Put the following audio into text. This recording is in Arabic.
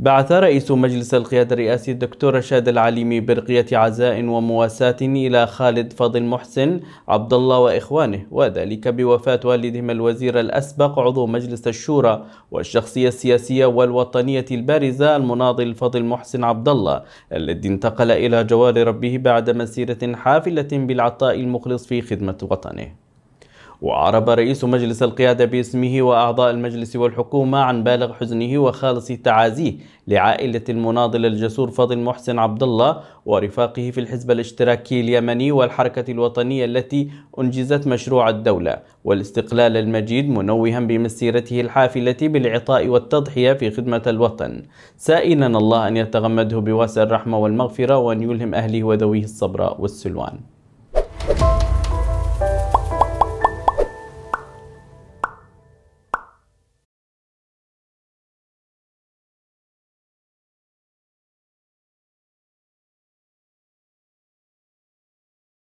بعث رئيس مجلس القيادة الرئاسي الدكتور رشاد العليمي برقية عزاء ومواساة إلى خالد فضل محسن عبد الله وإخوانه وذلك بوفاة والدهم الوزير الأسبق عضو مجلس الشورى والشخصية السياسية والوطنية البارزة المناضل فضل محسن عبد الله الذي انتقل إلى جوار ربه بعد مسيرة حافلة بالعطاء المخلص في خدمة وطنه وعرب رئيس مجلس القيادة باسمه وأعضاء المجلس والحكومة عن بالغ حزنه وخالص تعازيه لعائلة المناضل الجسور فاضل محسن عبد الله ورفاقه في الحزب الاشتراكي اليمني والحركة الوطنية التي أنجزت مشروع الدولة والاستقلال المجيد منوها بمسيرته الحافلة بالعطاء والتضحية في خدمة الوطن سائلا الله أن يتغمده بواسع الرحمة والمغفرة وأن يلهم أهله وذويه الصبر والسلوان